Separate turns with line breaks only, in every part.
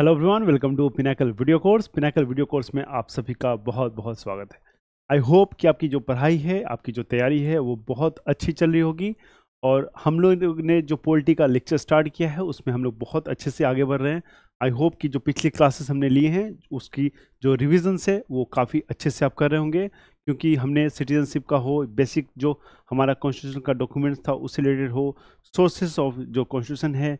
Hello everyone welcome to Pinnacle video course Pinnacle video course में आप सभी का बहुत बहुत स्वागत है आई होप कि आपकी जो पढ़ाई है आपकी जो तैयारी है वो बहुत अच्छी चल रही होगी और हम लोग ने जो पोल्टी का लेक्चर स्टार्ट किया है उसमें हम लोग बहुत अच्छे से आगे बढ़ रहे हैं आई होप कि जो पिछली क्लासेस हमने लिए हैं उसकी जो रिविजन्स है वो काफ़ी अच्छे से आप कर रहे होंगे क्योंकि हमने सिटीजनशिप का हो बेसिक जो हमारा कॉन्स्टिट्यूशन का डॉक्यूमेंट्स था उससे रिलेटेड हो सोर्सेस ऑफ जो कॉन्स्टिट्यूशन है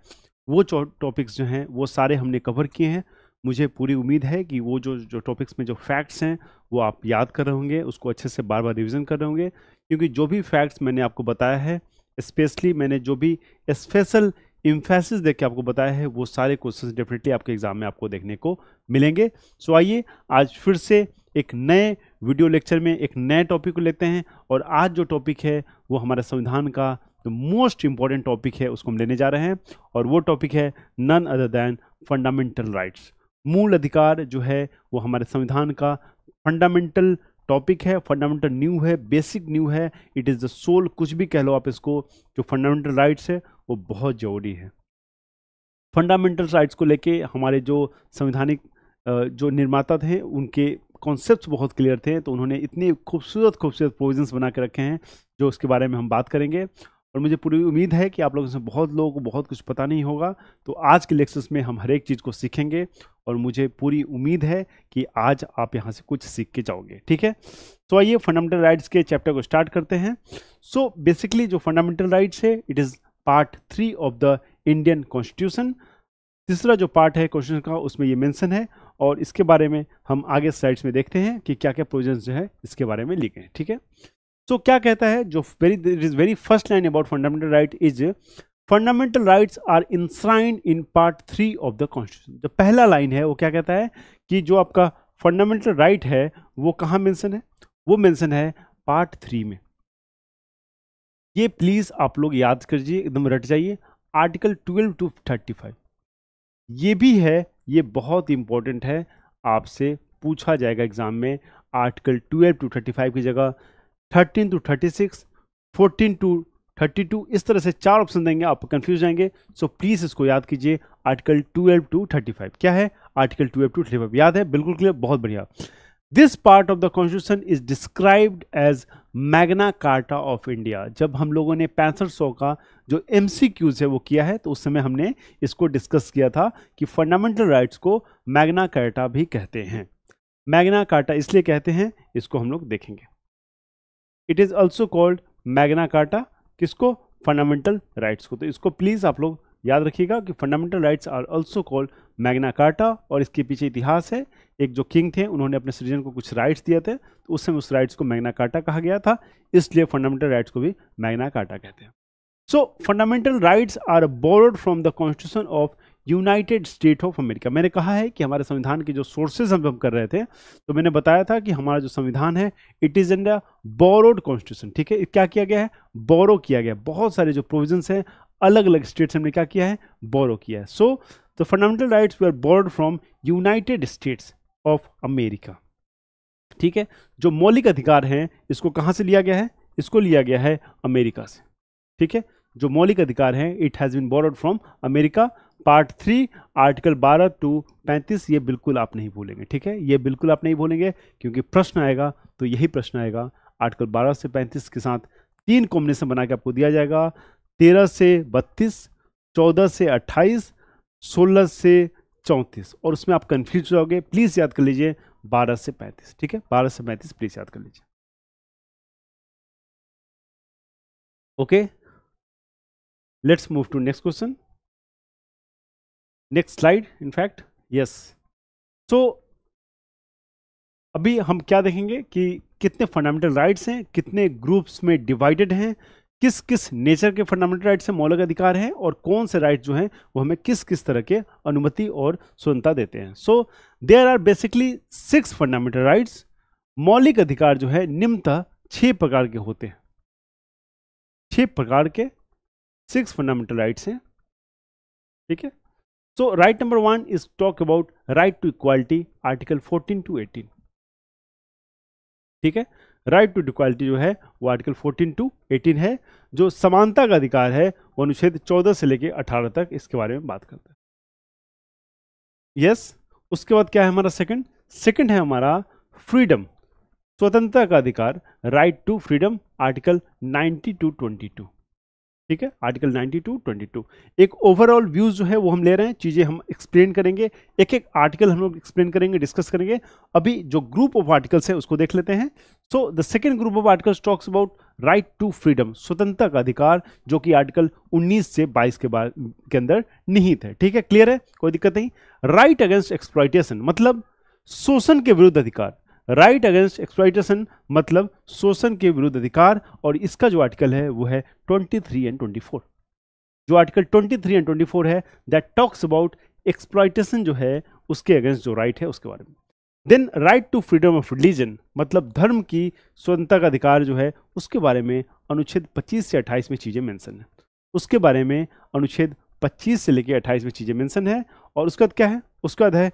वो टॉपिक्स जो हैं वो सारे हमने कवर किए हैं मुझे पूरी उम्मीद है कि वो जो जो टॉपिक्स में जो फैक्ट्स हैं वो आप याद कर रहे होंगे उसको अच्छे से बार बार रिवीजन कर रहे होंगे क्योंकि जो भी फैक्ट्स मैंने आपको बताया है स्पेशली मैंने जो भी स्पेशल इम्फेसिस देख के आपको बताया है वो सारे क्वेश्चन डेफिनेटली आपके एग्जाम में आपको देखने को मिलेंगे सो आइए आज फिर से एक नए वीडियो लेक्चर में एक नए टॉपिक को लेते हैं और आज जो टॉपिक है वो हमारे संविधान का जो मोस्ट इंपॉर्टेंट टॉपिक है उसको हम लेने जा रहे हैं और वो टॉपिक है none other than fundamental rights मूल अधिकार जो है वो हमारे संविधान का फंडामेंटल टॉपिक है फंडामेंटल न्यू है बेसिक न्यू है इट इज़ द सोल कुछ भी कह लो आप इसको जो फंडामेंटल राइट्स है वो बहुत ज़रूरी है फंडामेंटल राइट्स को लेके हमारे जो संविधानिक जो निर्माता थे उनके कॉन्सेप्ट बहुत क्लियर थे तो उन्होंने इतने खूबसूरत खूबसूरत प्रोविजन्स बना के रखे हैं जो उसके बारे में हम बात करेंगे और मुझे पूरी उम्मीद है कि आप लोगों से बहुत लोगों को बहुत कुछ पता नहीं होगा तो आज के लेक्चर्स में हम हर एक चीज़ को सीखेंगे और मुझे पूरी उम्मीद है कि आज आप यहाँ से कुछ सीख के जाओगे ठीक है तो आइए फंडामेंटल राइट्स के चैप्टर को स्टार्ट करते हैं सो so, बेसिकली जो फंडामेंटल राइट्स है it is part three of the Indian constitution तीसरा जो पार्ट है क्वेश्चन का उसमें ये मेंशन है और इसके बारे में हम आगे स्लाइड्स में देखते हैं कि क्या क्या प्रोविजन जो है इसके बारे में लिखे हैं ठीक है सो so, क्या कहता है जो very very first line about fundamental right is fundamental rights are enshrined in part three of the constitution जो पहला लाइन है वो क्या कहता है कि जो आपका फंडामेंटल राइट right है वो कहाँ मेंशन है वो मेंशन है पार्ट थ्री में ये प्लीज़ आप लोग याद दीजिए एकदम रट जाइए article twelve to thirty five ये भी है ये बहुत इंपॉर्टेंट है आपसे पूछा जाएगा एग्ज़ाम में article twelve to thirty five की जगह thirteen to thirty six fourteen to thirty two इस तरह से चार ऑप्शन देंगे आप कंफ्यूज जाएंगे सो प्लीज़ इसको याद कीजिए article twelve to thirty five क्या है article twelve to thirty five याद है बिल्कुल क्लियर बहुत बढ़िया this part of the constitution is described as Magna Carta of India जब हम लोगों ने पैंसठ सौ का जो एम है वो किया है तो उस समय हमने इसको डिस्कस किया था कि फंडामेंटल राइट्स को मैग्ना कार्टा भी कहते हैं मैग्ना कार्टा इसलिए कहते हैं इसको हम लोग देखेंगे it is also called Magna Carta किसको फंडामेंटल राइट्स को तो इसको प्लीज़ आप लोग याद रखिएगा कि fundamental rights are also called Magna Carta और इसके पीछे इतिहास है एक जो किंग थे उन्होंने अपने सिटीजन को कुछ राइट्स दिए थे तो उस समय उस राइट्स को मैग्ना कार्टा कहा गया था इसलिए फंडामेंटल राइट्स को भी मैग्ना कार्टा कहते हैं so fundamental rights are borrowed from the constitution of United State of America मैंने कहा है कि हमारे संविधान के जो सोर्सेज हम कर रहे थे तो मैंने बताया था कि हमारा जो संविधान है it is in the borrowed constitution ठीक है क्या किया गया है बोरो किया गया बहुत सारे जो प्रोविजन हैं अलग अलग स्टेट्स हमने क्या किया है बोरो किया है so the fundamental rights we are borrowed from United States of America ठीक है जो मौलिक अधिकार हैं इसको कहाँ से लिया गया है इसको लिया गया है अमेरिका से ठीक है जो मौलिक अधिकार हैं it has been borrowed from America part three article बारह टू पैंतीस ये बिल्कुल आप नहीं भूलेंगे ठीक है ये बिल्कुल आप नहीं भूलेंगे क्योंकि प्रश्न आएगा तो यही प्रश्न आएगा आर्टिकल बारह से पैंतीस के साथ तीन कॉम्बिनेशन बना के आपको दिया जाएगा तेरह से बत्तीस चौदह से अट्ठाईस सोलह से चौंतीस और उसमें आप कन्फ्यूज हो जाओगे प्लीज़ याद कर लीजिए बारह से पैंतीस ठीक है बारह से पैंतीस प्लीज़ याद कर लीजिए
okay okay? let's move to next question
next slide in fact yes so अभी हम क्या देखेंगे कि कितने फंडामेंटल राइट्स हैं कितने ग्रुप्स में डिवाइडेड हैं किस किस नेचर के फंडामेंटल राइट्स से मौलिक अधिकार हैं और कौन से राइट जो हैं वो हमें किस किस तरह के अनुमति और स्वतंत्रता देते हैं so there are basically six fundamental rights मौलिक अधिकार जो है निम्नतः छह प्रकार के होते हैं छह प्रकार के सिक्स फंडामेंटल राइट्स हैं ठीक है so right number one is talk about right to equality article fourteen to eighteen ठीक है राइट टू इक्वालिटी जो है वो आर्टिकल फोर्टीन टू एटीन है जो समानता का अधिकार है वो अनुच्छेद चौदह से लेकर अठारह तक इसके बारे में बात करते हैं यस yes, उसके बाद क्या है हमारा सेकंड सेकंड है हमारा फ्रीडम स्वतंत्रता का अधिकार right to freedom article ninety two twenty two ठीक है आर्टिकल 92 22 एक ओवरऑल व्यूज जो है वो हम ले रहे हैं चीज़ें हम एक्सप्लेन करेंगे एक एक आर्टिकल हम लोग एक्सप्लेन करेंगे डिस्कस करेंगे अभी जो ग्रुप ऑफ आर्टिकल्स है उसको देख लेते हैं so the second group of articles talks about right to freedom स्वतंत्रता का अधिकार जो कि आर्टिकल 19 से 22 के बाद के अंदर निहित है ठीक है क्लियर है कोई दिक्कत नहीं राइट अगेंस्ट एक्सप्लाइटेशन मतलब शोषण के विरुद्ध अधिकार राइट अगेंस्ट एक्सप्लाइटेशन मतलब शोषण के विरुद्ध अधिकार और इसका जो आर्टिकल है वो है 23 एंड फोर जो आर्टिकल 23 एंड फोर है दैट टॉक्स अबाउट एक्सप्लाइटेशन जो है उसके अगेंस्ट जो राइट right है उसके बारे में then right to freedom of religion मतलब धर्म की स्वतंत्रता का अधिकार जो है उसके बारे में अनुच्छेद 25 से 28 में चीज़ें मेंशन है उसके बारे में अनुच्छेद 25 से लेकर 28 में चीज़ें मेंशन है और उसके बाद क्या है उसके बाद है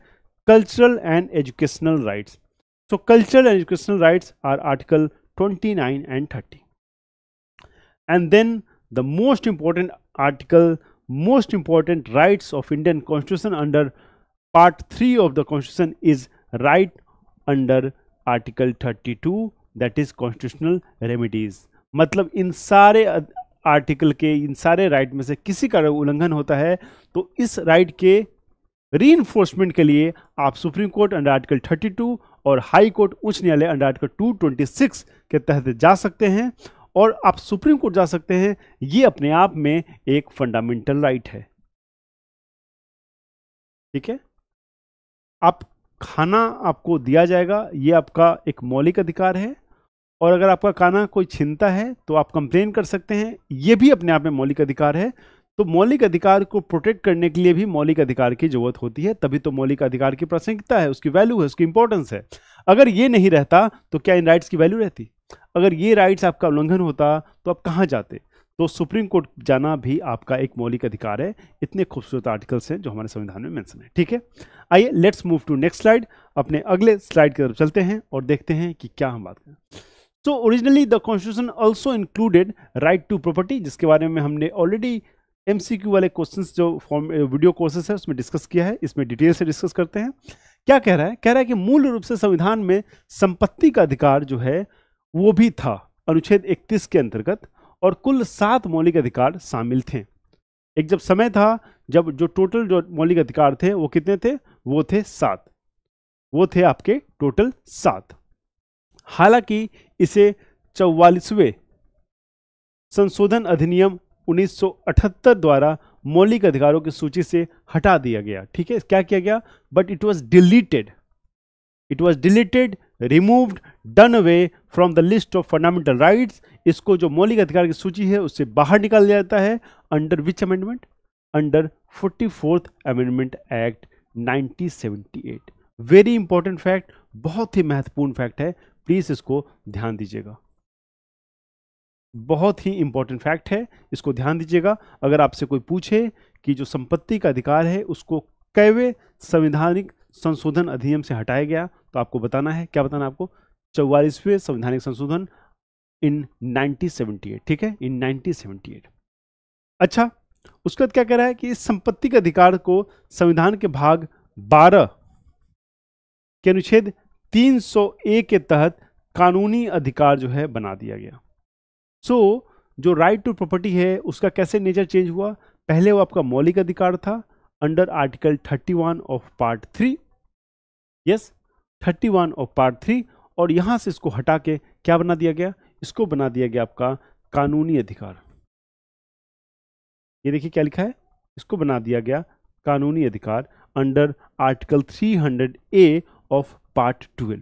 cultural and educational rights So cultural and educational rights are Article 29 and 30. And then the most important article, most important rights of Indian Constitution under Part 3 of the Constitution is right under Article 32 that is constitutional remedies. मतलब इन सारे article के इन सारे right में से किसी का उल्लंघन होता है तो इस राइट के री के लिए आप सुप्रीम कोर्ट अंडर आर्टिकल 32 और हाई कोर्ट उच्च न्यायालय अंडर आर्टिकल 226 के तहत जा सकते हैं और आप सुप्रीम कोर्ट जा सकते हैं ये अपने आप में एक फंडामेंटल राइट है ठीक है आप खाना आपको दिया जाएगा ये आपका एक मौलिक अधिकार है और अगर आपका खाना कोई छीनता है तो आप कंप्लेन कर सकते हैं ये भी अपने आप में मौलिक अधिकार है तो मौलिक अधिकार को प्रोटेक्ट करने के लिए भी मौलिक अधिकार की जरूरत होती है तभी तो मौलिक अधिकार की प्रासंगिकता है उसकी वैल्यू है उसकी इंपॉर्टेंस है अगर ये नहीं रहता तो क्या इन राइट्स की वैल्यू रहती अगर ये राइट्स आपका उल्लंघन होता तो आप कहाँ जाते तो सुप्रीम कोर्ट जाना भी आपका एक मौलिक अधिकार है इतने खूबसूरत आर्टिकल्स हैं जो हमारे संविधान में मैंसन है ठीक है आइए let's move to next slide अपने अगले स्लाइड की तरफ चलते हैं और देखते हैं कि क्या हम बात करें so originally the constitution also included right to property जिसके बारे में हमने ऑलरेडी एम वाले क्वेश्चन जो फॉर्म वीडियो कोर्सेस है उसमें डिस्कस किया है इसमें डिटेल से डिस्कस करते हैं क्या कह रहा है कह रहा है कि मूल रूप से संविधान में संपत्ति का अधिकार जो है वो भी था अनुच्छेद 31 के अंतर्गत और कुल सात मौलिक अधिकार शामिल थे एक जब समय था जब जो टोटल जो मौलिक अधिकार थे वो कितने थे वो थे सात वो थे आपके टोटल सात हालांकि इसे चौवालीसवें संशोधन अधिनियम 1978 द्वारा मौलिक अधिकारों की सूची से हटा दिया गया ठीक है क्या किया गया but it was deleted it was deleted removed done away from the list of fundamental right इसको जो मौलिक अधिकार की सूची है उससे बाहर निकाल दिया जाता है under which amendment under forty fourth amendment act nineteen eight very important fact बहुत ही महत्वपूर्ण फैक्ट है प्लीज़ इसको ध्यान दीजिएगा बहुत ही इंपॉर्टेंट फैक्ट है इसको ध्यान दीजिएगा अगर आपसे कोई पूछे कि जो संपत्ति का अधिकार है उसको कैवे संवैधानिक संशोधन अधिनियम से हटाया गया तो आपको बताना है क्या बताना आपको चौवालीसवें संवैधानिक संशोधन इन 1978 ठीक है इन 1978 अच्छा उसके बाद क्या कह रहा है कि इस संपत्ति के अधिकार को संविधान के भाग 12 के अनुच्छेद 301 के तहत कानूनी अधिकार जो है बना दिया गया सो so, जो राइट टू प्रॉपर्टी है उसका कैसे नेचर चेंज हुआ पहले वो आपका मौलिक अधिकार था under article 31 of part three yes 31 of part three और यहां से इसको हटा के क्या बना दिया गया इसको बना दिया गया आपका कानूनी अधिकार ये देखिए क्या लिखा है इसको बना दिया गया कानूनी अधिकार under article 300 A of part 12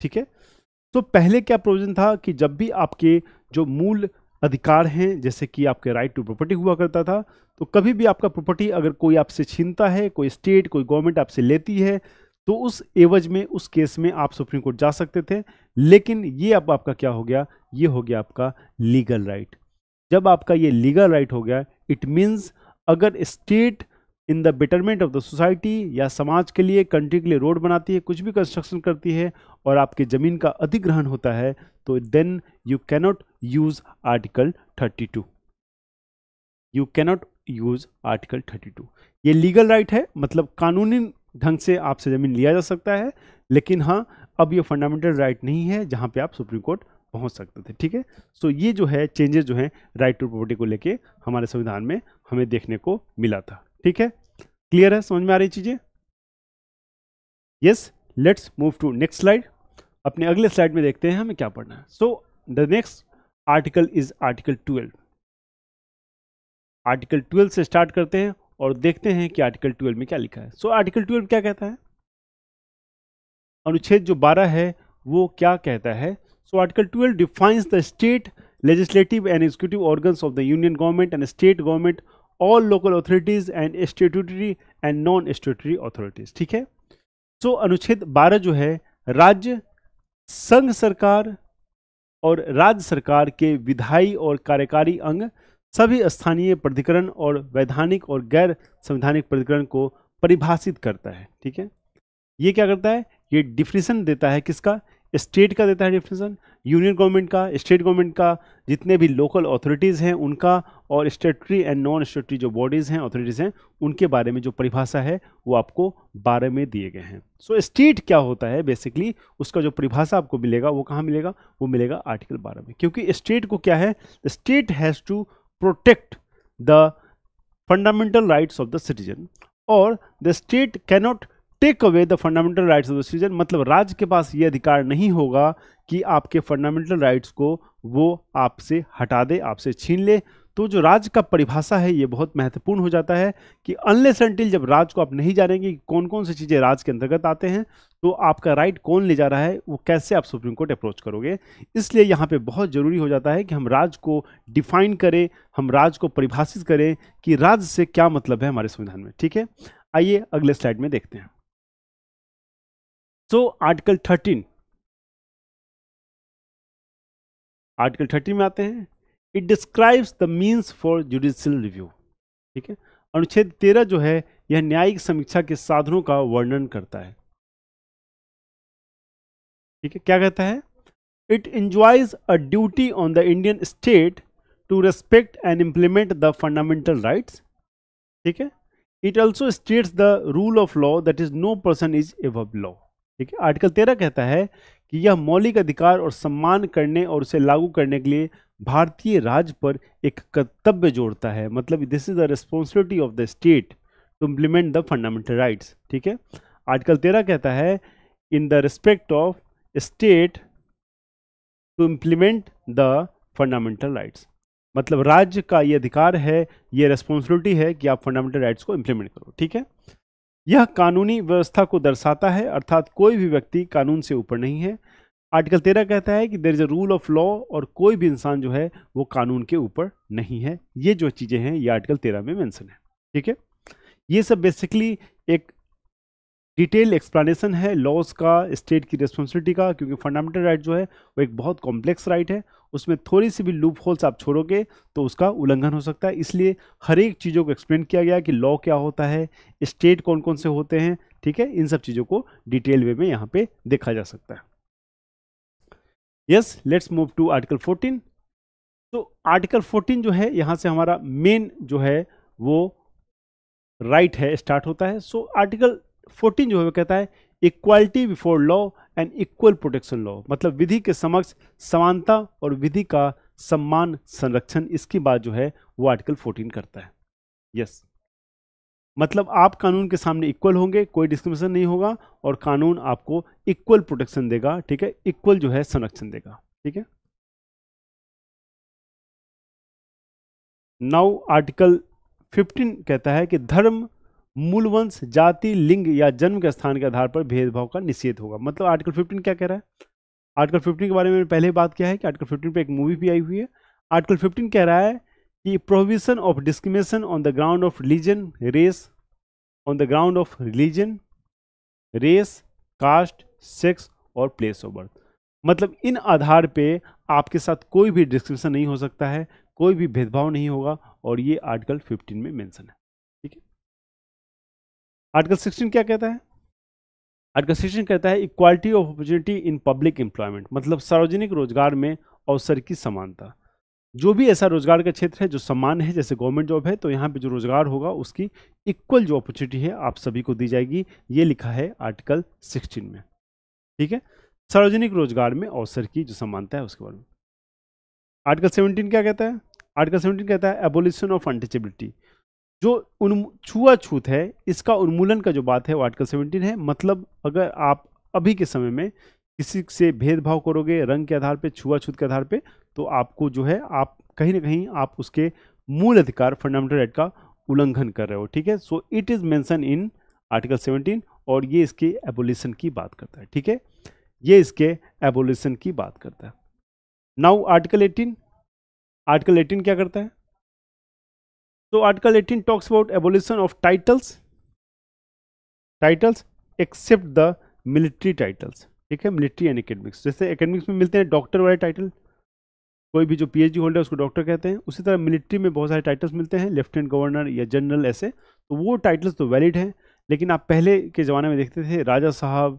ठीक है तो पहले क्या प्रोविजन था कि जब भी आपके जो मूल अधिकार हैं जैसे कि आपके राइट टू प्रॉपर्टी हुआ करता था तो कभी भी आपका प्रॉपर्टी अगर कोई आपसे छीनता है कोई स्टेट कोई गवर्नमेंट आपसे लेती है तो उस एवज में उस केस में आप सुप्रीम कोर्ट जा सकते थे लेकिन ये अब आपका क्या हो गया ये हो गया आपका लीगल राइट जब आपका ये लीगल राइट हो गया इट मीन्स अगर state in the betterment of the society या समाज के लिए कंट्री के लिए रोड बनाती है कुछ भी कंस्ट्रक्शन करती है और आपके ज़मीन का अधिग्रहण होता है तो then you cannot use article 32 you cannot use article 32 ये लीगल राइट right है मतलब कानूनी ढंग से आपसे ज़मीन लिया जा सकता है लेकिन हाँ अब ये फंडामेंटल राइट right नहीं है जहां पे आप सुप्रीम कोर्ट पहुंच सकते थे ठीक है सो ये जो है चेंजेस जो है राइट टू प्रॉपर्टी को लेके हमारे संविधान में हमें देखने को मिला था ठीक है क्लियर है समझ में आ रही चीज़ें yes let's move to next slide अपने अगले स्लाइड में देखते हैं हमें क्या पढ़ना है so the next article is article twelve article twelve से स्टार्ट करते हैं और देखते हैं कि आर्टिकल ट्वेल्व में क्या लिखा है सो आर्टिकल ट्वेल्व क्या कहता है अनुच्छेद जो बारह है वो क्या कहता है so article twelve defines the state legislative and executive organs of the union government and state government all local authorities and statutory and non statutory authorities ठीक है सो so, अनुच्छेद 12 जो है राज्य संघ सरकार और राज्य सरकार के विधायी और कार्यकारी अंग सभी स्थानीय प्राधिकरण और वैधानिक और गैर संवैधानिक प्राधिकरण को परिभाषित करता है ठीक है ये क्या करता है ये डिफिनेशन देता है किसका स्टेट का देता है डिफिनेशन यूनियन गवर्नमेंट का स्टेट गवर्नमेंट का जितने भी लोकल अथॉरिटीज़ हैं उनका और स्टेटरी एंड नॉन स्टेटरी जो बॉडीज़ हैं अथॉरिटीज़ हैं उनके बारे में जो परिभाषा है वो आपको बारह में दिए गए हैं सो so, स्टेट क्या होता है बेसिकली उसका जो परिभाषा आपको मिलेगा वो कहाँ मिलेगा वो मिलेगा आर्टिकल बारह में क्योंकि स्टेट को क्या है state has to protect the fundamental rights of the citizen और the state cannot take away the fundamental rights of the citizen मतलब राज्य के पास ये अधिकार नहीं होगा कि आपके फंडामेंटल राइट्स को वो आपसे हटा दे आपसे छीन ले तो जो राज्य का परिभाषा है ये बहुत महत्वपूर्ण हो जाता है कि अनलेस अनटिल जब राज्य को आप नहीं जानेंगे कि कौन कौन सी चीज़ें राज्य के अंतर्गत आते हैं तो आपका राइट कौन ले जा रहा है वो कैसे आप सुप्रीम कोर्ट अप्रोच करोगे इसलिए यहाँ पे बहुत ज़रूरी हो जाता है कि हम राज्य को डिफाइन करें हम राज्य को परिभाषित करें कि राज्य से क्या मतलब है हमारे संविधान में ठीक है आइए अगले स्लाइड में देखते हैं so article thirteen
article thirteen में आते हैं it
describes the means for judicial review ठीक है अनुच्छेद तेरह जो है यह न्यायिक समीक्षा के साधनों का वर्णन करता है ठीक है क्या कहता है it enjoys a duty on the Indian state to respect and implement the fundamental rights ठीक है it also states the rule of law that is no person is above law ठीक है आर्टिकल तेरह कहता है कि यह मौलिक अधिकार और सम्मान करने और उसे लागू करने के लिए भारतीय राज्य पर एक कर्तव्य जोड़ता है मतलब this is the responsibility of the state to implement the fundamental rights ठीक है आर्टिकल तेरह कहता है in the respect of state to implement the fundamental rights मतलब राज्य का ये अधिकार है ये रिस्पॉन्सिबिलिटी है कि आप फंडामेंटल राइट्स को इम्प्लीमेंट करो ठीक है यह कानूनी व्यवस्था को दर्शाता है अर्थात कोई भी व्यक्ति कानून से ऊपर नहीं है आर्टिकल तेरह कहता है कि there is a rule of law और कोई भी इंसान जो है वो कानून के ऊपर नहीं है ये जो चीज़ें हैं ये आर्टिकल तेरह में मैंसन है ठीक है ये सब बेसिकली एक डिटेल एक्सप्लेनेशन है लॉज का स्टेट की रिस्पॉन्सिबिलिटी का क्योंकि फंडामेंटल राइट जो है वो एक बहुत कॉम्प्लेक्स राइट है उसमें थोड़ी सी भी लूप होल्स आप छोड़ोगे तो उसका उल्लंघन हो सकता है इसलिए हर एक चीज़ों को एक्सप्लेन किया गया कि लॉ क्या होता है स्टेट कौन कौन से होते हैं ठीक है इन सब चीज़ों को डिटेल वे में यहाँ पे देखा जा सकता है yes let's move to article 14 तो आर्टिकल 14 जो है यहाँ से हमारा मेन जो है वो राइट right है स्टार्ट होता है सो आर्टिकल फोर्टीन जो है कहता है equality before law and equal protection law मतलब विधि के समक्ष समानता और विधि का सम्मान संरक्षण इसकी बात जो है वो आर्टिकल 14 करता है यस yes. मतलब आप कानून के सामने इक्वल होंगे कोई डिस्क्रिमिनेशन नहीं होगा और कानून आपको इक्वल प्रोटेक्शन देगा ठीक है इक्वल जो है संरक्षण देगा ठीक है नाउ आर्टिकल 15 कहता है कि धर्म मूलवंश जाति लिंग या जन्म के स्थान के आधार पर भेदभाव का निषेध होगा मतलब आर्टिकल फिफ्टीन क्या कह रहा है आर्टिकल फिफ्टीन के बारे में पहले बात किया है कि आर्टिकल फिफ्टीन पर एक मूवी भी आई हुई है आर्टिकल फिफ्टीन कह रहा है कि provision of discrimination on the ground of religion race on the ground of religion race caste sex और प्लेस ऑफ बर्थ मतलब इन आधार पे आपके साथ कोई भी डिस्क्रिप्शन नहीं हो सकता है कोई भी भेदभाव नहीं होगा और ये आर्टिकल 15 में मेंशन है आर्टिकल सिक्सटीन क्या कहता है आर्टिकल सिक्सटीन कहता है equality of opportunity in public employment मतलब सार्वजनिक रोजगार में अवसर की समानता जो भी ऐसा रोजगार का क्षेत्र है जो समान है जैसे गवर्नमेंट जॉब है तो यहाँ पे जो रोजगार होगा उसकी इक्वल जो अपॉर्चुनिटी है आप सभी को दी जाएगी ये लिखा है आर्टिकल सिक्सटीन में ठीक है सार्वजनिक रोजगार में अवसर की जो समानता है उसके बारे में आर्टिकल सेवनटीन क्या कहता है आर्टिकल सेवनटीन कहता है एबोल्यूशन ऑफ अनटचेबिलिटी जो छुआ छूत है इसका उन्मूलन का जो बात है वो आर्टिकल सेवनटीन है मतलब अगर आप अभी के समय में किसी से भेदभाव करोगे रंग के आधार पे छुआछूत के आधार पे तो आपको जो है आप कहीं ना कहीं आप उसके मूल अधिकार फंडामेंटल राइट का उल्लंघन कर रहे हो ठीक है so it is mentioned in article seventeen और ये इसके एबोल्यूशन की बात करता है ठीक है ये इसके एबोल्यूशन की बात करता है now article eighteen article eighteen क्या करता है So Article 18 talks about abolition of titles, titles except the military titles. ठीक है मिलिट्री एंड एकेडमिक्स जैसे एकेडमिक्स में मिलते हैं डॉक्टर वाले टाइटल कोई भी जो पीएचडी होल्डर उसको डॉक्टर कहते हैं उसी तरह मिलिट्री में बहुत सारे टाइटल्स मिलते हैं लेफ्टिनेंट गवर्नर या जनरल ऐसे तो वो टाइटल्स तो वैलिड हैं लेकिन आप पहले के ज़माने में देखते थे राजा साहब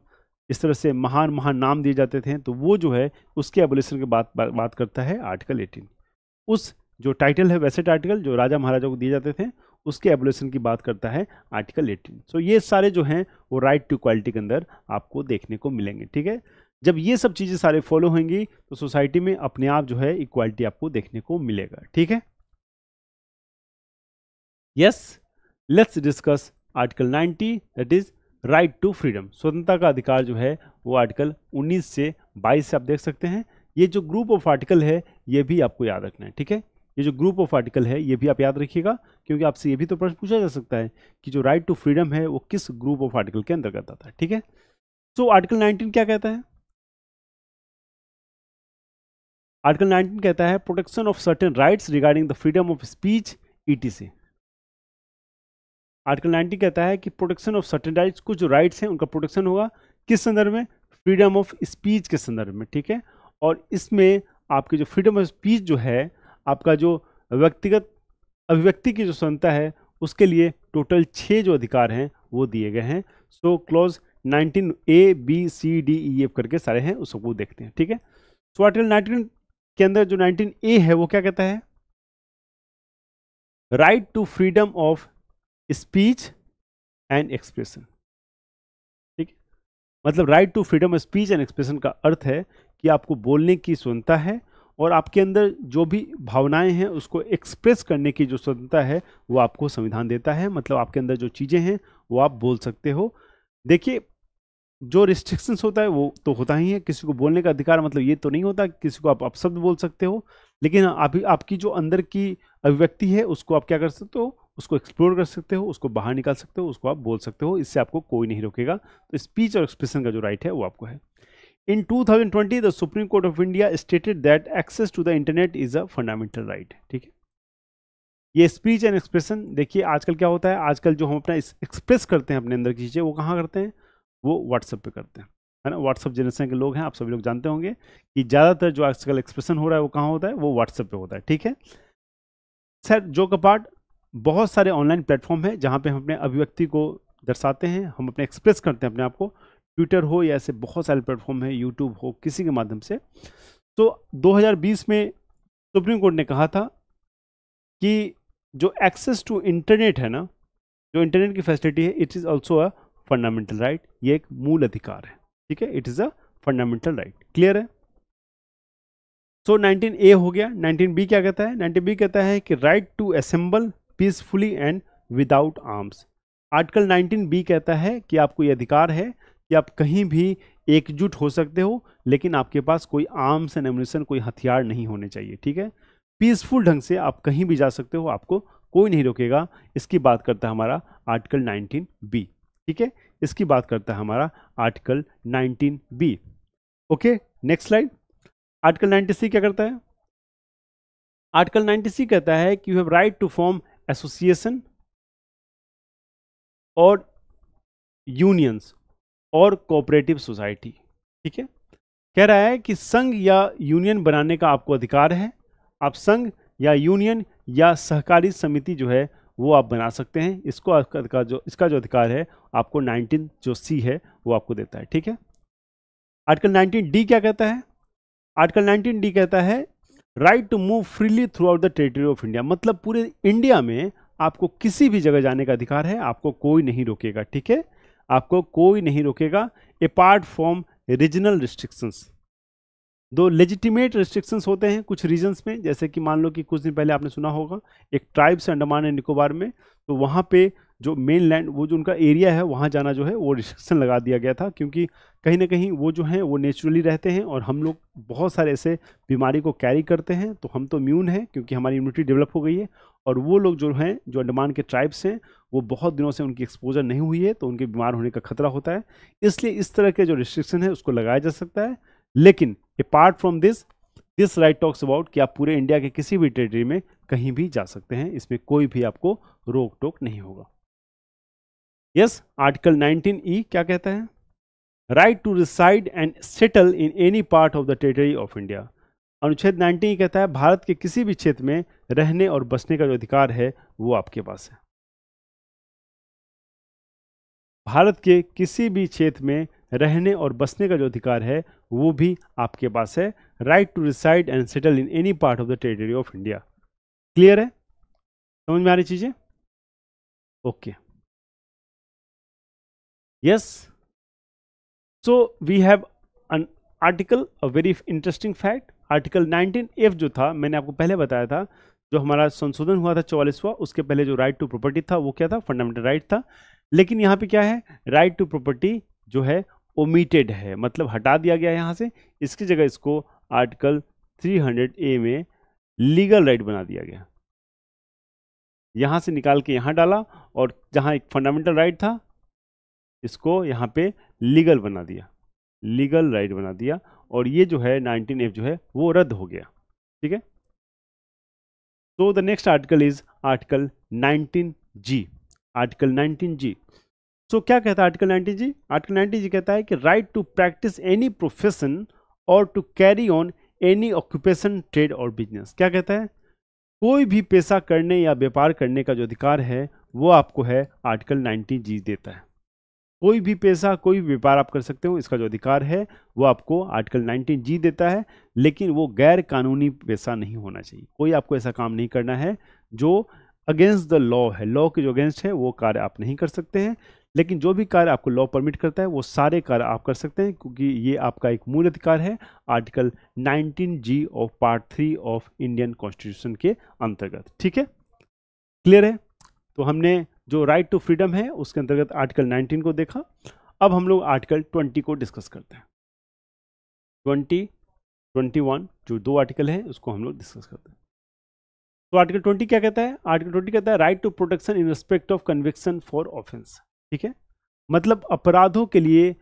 इस तरह से महान महान नाम दिए जाते थे तो वो जो है उसके एबोलिशन के बात बात करता है आर्टिकल एटीन उस जो टाइटल है वैसे टाइटल जो राजा महाराजा को दिए जाते थे उसके एबोलेशन की बात करता है आर्टिकल एटीन सो so, ये सारे जो हैं वो राइट टू इक्वालिटी के अंदर आपको देखने को मिलेंगे ठीक है जब ये सब चीज़ें सारे फॉलो होंगी तो सोसाइटी में अपने आप जो है इक्वालिटी आपको देखने को मिलेगा ठीक है yes let's discuss article 90 that is right to freedom स्वतंत्रता का अधिकार जो है वो आर्टिकल 19 से 22 से आप देख सकते हैं ये जो ग्रुप ऑफ आर्टिकल है ये भी आपको याद रखना है ठीक है ये जो ग्रुप ऑफ आर्टिकल है ये भी आप याद रखिएगा क्योंकि आपसे ये भी तो प्रश्न पूछा जा सकता है कि जो राइट टू फ्रीडम है वो किस ग्रुप ऑफ आर्टिकल के अंतर्गत आता है ठीक है सो आर्टिकल 19 क्या कहता है आर्टिकल 19 कहता है protection of certain rights regarding the freedom of speech etc article 19 कहता है कि प्रोटेक्शन ऑफ सर्टेन राइट्स कुछ राइट्स हैं उनका प्रोटेक्शन होगा किस संदर्भ में फ्रीडम ऑफ स्पीच के संदर्भ में ठीक है और इसमें आपके जो फ्रीडम ऑफ स्पीच जो है आपका जो व्यक्तिगत अभिव्यक्ति की जो स्वतंत्रता है उसके लिए टोटल छः जो अधिकार हैं वो दिए गए हैं so clause 19 A B C D E F करके सारे हैं उसको वो देखते हैं ठीक है सो आर्टिकल 19 के अंदर जो 19 ए है वो क्या कहता है right to freedom of speech and expression ठीक मतलब right to freedom of speech and expression का अर्थ है कि आपको बोलने की स्वतंत्रता है और आपके अंदर जो भी भावनाएं हैं उसको एक्सप्रेस करने की जो स्वतंत्रता है वो आपको संविधान देता है मतलब आपके अंदर जो चीज़ें हैं वो आप बोल सकते हो देखिए जो रिस्ट्रिक्शंस होता है वो तो होता ही है किसी को बोलने का अधिकार मतलब ये तो नहीं होता कि किसी को आप अपशब्द बोल सकते हो लेकिन आप आपकी जो अंदर की अभिव्यक्ति है उसको आप क्या कर सकते हो उसको एक्सप्लोर कर सकते हो उसको बाहर निकाल सकते हो उसको आप बोल सकते हो इससे आपको कोई नहीं रोकेगा तो स्पीच और एक्सप्रेशन का जो राइट है वो आपको है In 2020, the Supreme Court of India stated that access to the internet is a fundamental right. ठीक है ये स्पीच एंड एक्सप्रेशन देखिए आजकल क्या होता है आजकल जो हम अपना एक्सप्रेस करते हैं अपने अंदर की चीज़ें वो कहाँ करते हैं वो व्हाट्सएप पे करते हैं है ना व्हाट्सअप जनरेशन के लोग हैं आप सभी लोग जानते होंगे कि ज़्यादातर जो आजकल एक्सप्रेशन हो रहा है वो कहाँ होता है वो व्हाट्सएप पे होता है ठीक है सर जो का पार्ट बहुत सारे ऑनलाइन प्लेटफॉर्म है जहाँ पे हम अपने अभिव्यक्ति को दर्शाते हैं हम अपने एक्सप्रेस करते हैं अपने आप को ट्विटर हो या ऐसे बहुत सारे प्लेटफॉर्म हैं यूट्यूब हो किसी के माध्यम से तो 2020 में सुप्रीम कोर्ट ने कहा था कि जो एक्सेस टू इंटरनेट है ना जो इंटरनेट की फैसिलिटी है it is also a fundamental right ये एक मूल अधिकार है ठीक है it is a fundamental right clear है सो नाइनटीन ए हो गया नाइनटीन बी क्या कहता है नाइनटीन बी कहता है कि right to assemble peacefully and without arms article nineteen B कहता है कि आपको ये अधिकार है या आप कहीं भी एकजुट हो सकते हो लेकिन आपके पास कोई आर्म्स एंड एम्यूनिशन कोई हथियार नहीं होने चाहिए ठीक है पीसफुल ढंग से आप कहीं भी जा सकते हो आपको कोई नहीं रोकेगा इसकी बात करता है हमारा आर्टिकल 19 बी ठीक है इसकी बात करता है हमारा article 19 B okay next slide article 90 C क्या करता है आर्टिकल 90 सी कहता है कि you have right to form association और यूनियंस और कोऑपरेटिव सोसाइटी ठीक है कह रहा है कि संघ या यूनियन बनाने का आपको अधिकार है आप संघ या यूनियन या सहकारी समिति जो है वो आप बना सकते हैं इसको आपका जो इसका जो अधिकार है आपको 19 जो सी है वो आपको देता है ठीक है आर्टिकल 19 डी क्या कहता है आर्टिकल 19 डी कहता है right to move freely throughout the territory of India मतलब पूरे इंडिया में आपको किसी भी जगह जाने का अधिकार है आपको कोई नहीं रोकेगा ठीक है आपको कोई नहीं रोकेगा अपार्ट फ्रॉम रीजनल रिस्ट्रिक्शंस दो लेजिटिमेट रिस्ट्रिक्शंस होते हैं कुछ रीजन्स में जैसे कि मान लो कि कुछ दिन पहले आपने सुना होगा एक ट्राइब्स अंडमान एंड निकोबार में तो वहाँ पे जो मेन लैंड वो जो उनका एरिया है वहाँ जाना जो है वो रिस्ट्रिक्शन लगा दिया गया था क्योंकि कहीं ना कहीं वो जो हैं वो नेचुरली रहते हैं और हम लोग बहुत सारे ऐसे बीमारी को कैरी करते हैं तो हम तो इम्यून हैं क्योंकि हमारी इम्यूनिटी डेवलप हो गई है और वो लोग जो हैं जो अंडमान के ट्राइब्स हैं वो बहुत दिनों से उनकी एक्सपोजर नहीं हुई है तो उनके बीमार होने का खतरा होता है इसलिए इस तरह के जो रिस्ट्रिक्शन है उसको लगाया जा सकता है लेकिन apart from this this right talks about कि आप पूरे इंडिया के किसी भी टेरिटरी में कहीं भी जा सकते हैं इसमें कोई भी आपको रोक टोक नहीं होगा यस आर्टिकल 19 ई क्या कहता है right to reside and settle in any part of the territory of India अनुच्छेद 19 e कहता है भारत के किसी भी क्षेत्र में रहने और बसने का जो अधिकार है वो आपके पास है भारत के किसी भी क्षेत्र में रहने और बसने का जो अधिकार है वो भी आपके पास है right to reside and settle in any part of the territory of India clear है समझ में आ रही चीज़ें okay yes so we have an article a very interesting fact article 19F जो था मैंने आपको पहले बताया था जो हमारा संशोधन हुआ था चौवालीसवा उसके पहले जो राइट टू प्रॉपर्टी था वो क्या था फंडामेंटल राइट right था लेकिन यहाँ पे क्या है राइट टू प्रॉपर्टी जो है ओमिटेड है मतलब हटा दिया गया यहाँ से इसकी जगह इसको आर्टिकल 300 ए में लीगल राइट बना दिया गया यहाँ से निकाल के यहाँ डाला और जहाँ एक फंडामेंटल राइट था इसको यहाँ पे लीगल बना दिया लीगल राइट बना दिया और ये जो है नाइनटीन एफ जो है वो रद्द हो गया ठीक है तो the next article is article nineteen G article nineteen G so क्या कहता है article nineteen G article nineteen G कहता है कि right to practise any profession or to carry on any occupation trade or business क्या कहता है कोई भी पैसा करने या व्यापार करने का जो अधिकार है वो आपको है आर्टिकल नाइनटीन जी देता है कोई भी पैसा कोई भी व्यापार आप कर सकते हो इसका जो अधिकार है वो आपको आर्टिकल 19 जी देता है लेकिन वो गैर कानूनी पैसा नहीं होना चाहिए कोई आपको ऐसा काम नहीं करना है जो अगेंस्ट द लॉ है लॉ के जो अगेंस्ट है वो कार्य आप नहीं कर सकते हैं लेकिन जो भी कार्य आपको लॉ परमिट करता है वो सारे कार्य आप कर सकते हैं क्योंकि ये आपका एक मूल अधिकार है article 19 G of part three of Indian constitution के अंतर्गत ठीक है क्लियर है तो हमने जो राइट टू फ्रीडम है उसके अंतर्गत आर्टिकल 19 को देखा अब हम लोग आर्टिकल 20 को डिस्कस करते हैं 20, 21 जो दो आर्टिकल हैं उसको हम लोग डिस्कस करते हैं तो आर्टिकल 20 क्या कहता है आर्टिकल 20 कहता है right to protection in respect of conviction for offence ठीक है मतलब अपराधों के लिए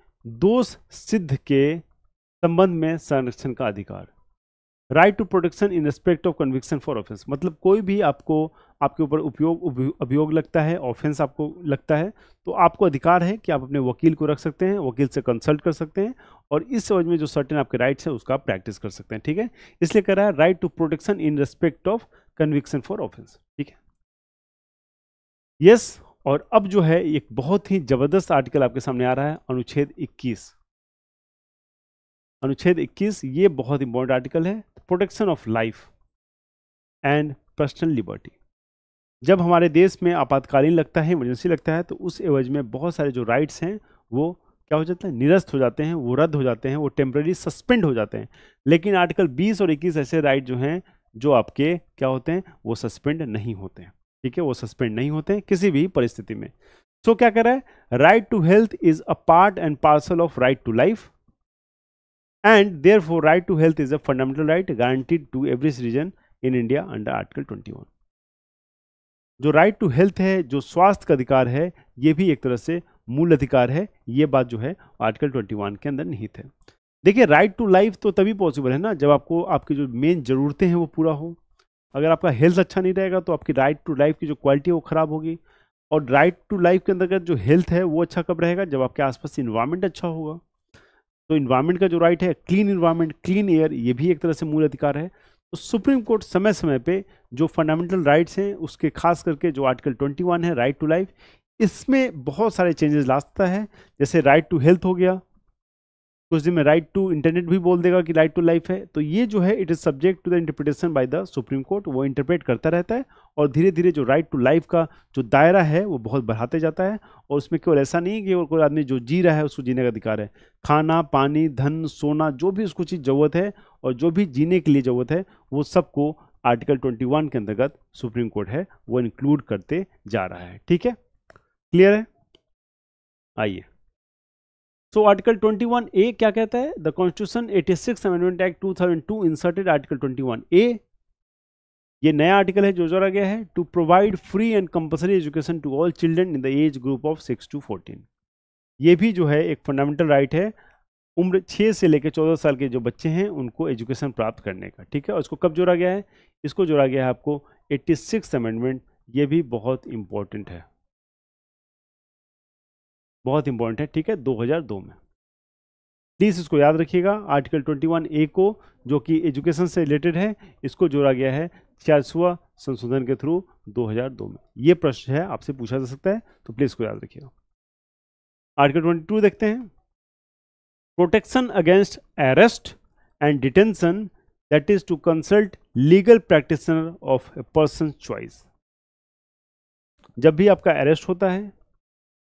दोष सिद्ध के संबंध में संरक्षण का अधिकार right to protection in respect of conviction for offence मतलब कोई भी आपको आपके ऊपर उपयोग अभियोग लगता है ऑफेंस आपको लगता है तो आपको अधिकार है कि आप अपने वकील को रख सकते हैं वकील से कंसल्ट कर सकते हैं और इस समझ में जो सर्टेन आपके राइट्स है उसका आप प्रैक्टिस कर सकते हैं ठीक है इसलिए कह रहा है right to protection in respect of conviction for offence ठीक है यस yes, और अब जो है एक बहुत ही ज़बरदस्त आर्टिकल आपके सामने आ रहा है अनुच्छेद इक्कीस अनुच्छेद 21 ये बहुत इंपॉर्टेंट आर्टिकल है protection of life and personal liberty जब हमारे देश में आपातकालीन लगता है इमरजेंसी लगता है तो उस एवज में बहुत सारे जो राइट्स हैं वो क्या हो जाता है निरस्त हो जाते हैं वो रद्द हो जाते हैं वो टेम्प्रेरी सस्पेंड हो जाते हैं लेकिन आर्टिकल 20 और 21 ऐसे राइट जो हैं जो आपके क्या होते हैं वो सस्पेंड नहीं होते हैं ठीक है वो सस्पेंड नहीं होते हैं किसी भी परिस्थिति में सो so, क्या कह रहा है right to health is a part and parcel of right to life and therefore right to health is a fundamental right guaranteed to every citizen in India under Article 21. जो राइट टू हेल्थ है जो स्वास्थ्य का अधिकार है ये भी एक तरह से मूल अधिकार है ये बात जो है आर्टिकल 21 के अंदर निहित है देखिए राइट टू लाइफ तो तभी पॉसिबल है ना जब आपको आपकी जो मेन ज़रूरतें हैं वो पूरा हो अगर आपका हेल्थ अच्छा नहीं रहेगा तो आपकी राइट टू लाइफ की जो क्वालिटी है वो ख़राब होगी और राइट टू लाइफ के अंदर जो हेल्थ है वो अच्छा कब रहेगा जब आपके आसपास इन्वायरमेंट अच्छा होगा तो इन्वायरमेंट का जो राइट है क्लीन इन्वायरमेंट क्लीन एयर ये भी एक तरह से मूल अधिकार है तो सुप्रीम कोर्ट समय समय पे जो फंडामेंटल राइट्स हैं उसके खास करके जो आर्टिकल 21 है राइट टू लाइफ इसमें बहुत सारे चेंजेस लाता है जैसे राइट टू हेल्थ हो गया कुछ दिन में राइट टू इंटरनेट भी बोल देगा कि राइट टू लाइफ है तो ये जो है it is subject to the interpretation by the Supreme Court वो इंटरप्रेट करता रहता है और धीरे धीरे जो राइट टू लाइफ का जो दायरा है वो बहुत बढ़ाते जाता है और उसमें केवल ऐसा नहीं कि कोई आदमी जो जी रहा है उसको जीने का अधिकार है खाना पानी धन सोना जो भी उसको चीज़ ज़रूरत है और जो भी जीने के लिए ज़रूरत है वो सबको आर्टिकल ट्वेंटी के अंतर्गत सुप्रीम कोर्ट है वो इंक्लूड करते जा रहा है ठीक है क्लियर है आइए सो आर्टिकल 21 ए क्या कहता है the constitution 86 amendment act to inserted article 21 A ये नया आर्टिकल है जो जोड़ा गया है to provide free and compulsory education to all children in the age group of six to fourteen ये भी जो है एक फंडामेंटल राइट है उम्र छः से लेकर चौदह साल के जो बच्चे हैं उनको एजुकेशन प्राप्त करने का ठीक है और इसको कब जोड़ा गया है इसको जोड़ा गया है आपको एट्टी सिक्स अमेंडमेंट ये भी बहुत इंपॉर्टेंट है बहुत इंपॉर्टेंट है ठीक है 2002 में प्लीज़ इसको याद रखिएगा आर्टिकल 21 ए को जो कि एजुकेशन से रिलेटेड है इसको जोड़ा गया है छियासवा संशोधन के थ्रू 2002 में ये प्रश्न है आपसे पूछा जा सकता है तो प्लीज़ इसको याद रखिएगा आर्टिकल 22 देखते हैं protection against arrest and detention that is to consult legal practitioner of a person choice जब भी आपका अरेस्ट होता है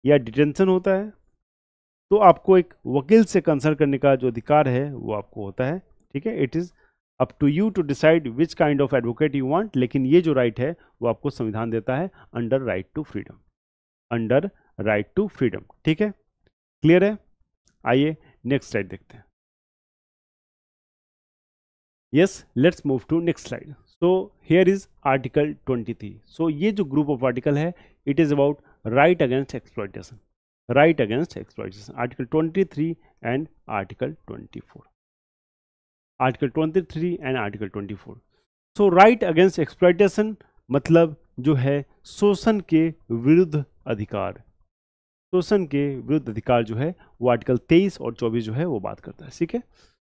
या डिटेंशन होता है तो आपको एक वकील से कंसल्ट करने का जो अधिकार है वो आपको होता है ठीक है it is up to you to decide which kind of advocate you want लेकिन ये जो राइट है वो आपको संविधान देता है under right to freedom under right to freedom ठीक है क्लियर है आइए नेक्स्ट स्लाइड देखते हैं yes let's move to next slide so here is article three so ये जो ग्रुप ऑफ आर्टिकल है it is about right against exploitation right against exploitation article 23 and article 24 article 23 and article 24 so right against exploitation मतलब जो है शोषण के विरुद्ध अधिकार शोषण के विरुद्ध अधिकार जो है वो आर्टिकल 23 और 24 जो है वो बात करता है ठीक है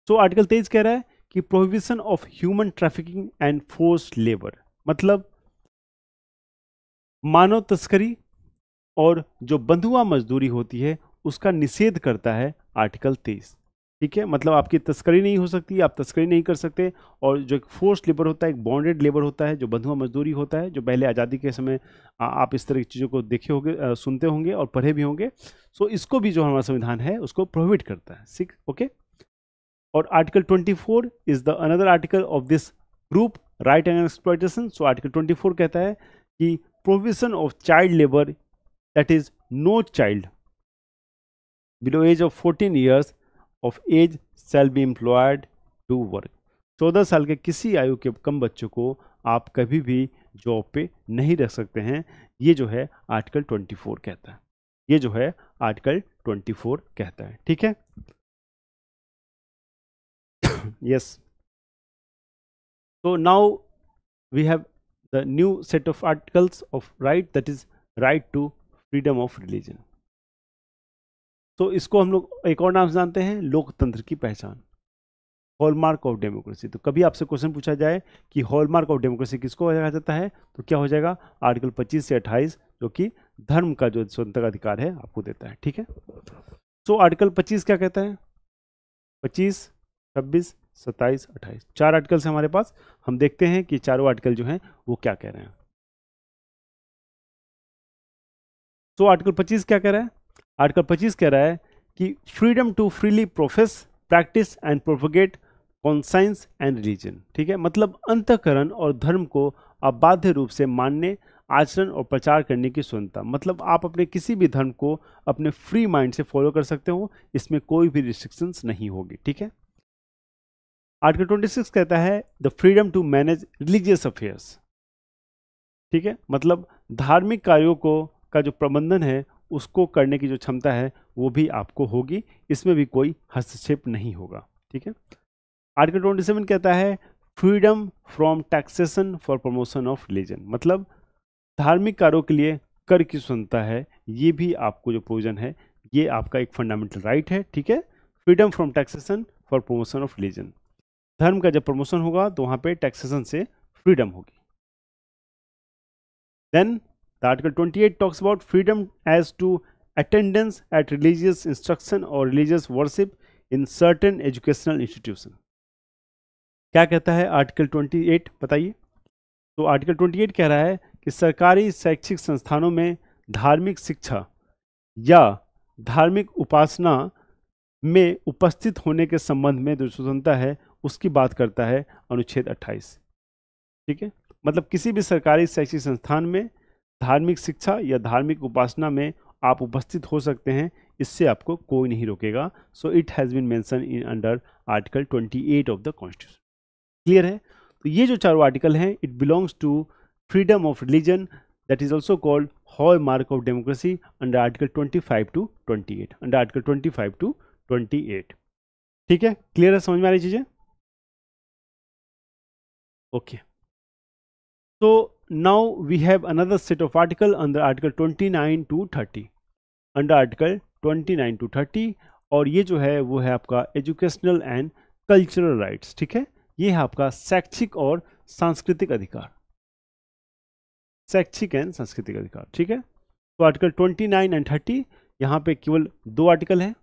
सो आर्टिकल 23 कह रहा है कि prohibition of human trafficking and force labour मतलब मानव तस्करी और जो बंधुआ मजदूरी होती है उसका निषेध करता है आर्टिकल तेईस ठीक है मतलब आपकी तस्करी नहीं हो सकती आप तस्करी नहीं कर सकते और जो एक फोर्स लेबर होता है एक बॉन्डेड लेबर होता है जो बंधुआ मजदूरी होता है जो पहले आज़ादी के समय आ, आप इस तरह की चीज़ों को देखे होंगे सुनते होंगे और पढ़े भी होंगे सो इसको भी जो हमारा संविधान है उसको प्रोहिबिट करता है सिख ओके और article twenty four is the another article of this group right and exploitation so article twenty four कहता है कि provision of child labour that is no child below age of fourteen years of age shall be employed to work चौदह साल के किसी आयु के कम बच्चों को आप कभी भी जॉब पे नहीं रख सकते हैं ये जो है आर्टिकल ट्वेंटी फोर कहता है ये जो है आर्टिकल ट्वेंटी फोर कहता है ठीक है यस तो now we have the new set of articles of right that is right to freedom of religion तो इसको हम लोग एक और नाम से जानते हैं लोकतंत्र की पहचान हॉलमार्क ऑफ डेमोक्रेसी तो कभी आपसे क्वेश्चन पूछा जाए कि हॉलमार्क ऑफ डेमोक्रेसी किसको कहा जाता है तो क्या हो जाएगा आर्टिकल 25 से 28 जो कि धर्म का जो स्वतंत्र अधिकार है आपको देता है ठीक है सो so, आर्टिकल 25 क्या कहता है 25, 26, 27, 28 चार आर्टिकल्स हमारे पास हम देखते हैं कि चारों आर्टिकल जो हैं वो क्या
कह रहे हैं सो आर्टिकल 25 क्या कह रहा है
आर्टिकल 25 कह रहा है कि freedom to freely profess practise and propagate conscience and religion ठीक है मतलब अंतकरण और धर्म को आप बाध्य रूप से मानने आचरण और प्रचार करने की स्वतंत्रता मतलब आप अपने किसी भी धर्म को अपने फ्री माइंड से फॉलो कर सकते हो इसमें कोई भी रिस्ट्रिक्शंस नहीं होगी ठीक है आर्टिकल 26 कहता है the freedom to manage religious affairs ठीक है मतलब धार्मिक कार्यों को का जो प्रबंधन है उसको करने की जो क्षमता है वो भी आपको होगी इसमें भी कोई हस्तक्षेप नहीं होगा ठीक है आर्टिकल ट्वेंटी सेवन कहता है freedom from taxation for promotion of religion मतलब धार्मिक कार्यों के लिए कर की स्वतंत्रता है ये भी आपको जो प्रोविजन है ये आपका एक फंडामेंटल राइट right है ठीक है freedom from taxation for promotion of religion धर्म का जब प्रमोशन होगा तो वहां पे टैक्सेशन से फ्रीडम होगी then The Article 28 talks about freedom as to attendance at religious instruction or religious worship in certain educational institution. क्या कहता है आर्टिकल 28 बताइए तो आर्टिकल 28 कह रहा है कि सरकारी शैक्षिक संस्थानों में धार्मिक शिक्षा या धार्मिक उपासना में उपस्थित होने के संबंध में जो स्वतंत्रता है उसकी बात करता है अनुच्छेद 28 ठीक है मतलब किसी भी सरकारी शैक्षिक संस्थान में धार्मिक शिक्षा या धार्मिक उपासना में आप उपस्थित हो सकते हैं इससे आपको कोई नहीं रोकेगा so it has been mention in under article 28 of the constitution clear है तो ये जो चारों आर्टिकल हैं it belongs to freedom of religion that is also called hall mark of democracy under article 25 to 28 under article 25 to 28 ठीक है clear है समझ में आ
रही चीजें ओके okay. तो
now we have another set of article under article 29 to 30 under article 29 to 30 और ये जो है वो है आपका एजुकेशनल एंड कल्चरल राइट्स ठीक है ये है आपका शैक्षिक और सांस्कृतिक अधिकार शैक्षिक एंड सांस्कृतिक अधिकार ठीक है तो आर्टिकल 29 एंड 30 यहां पे केवल दो आर्टिकल है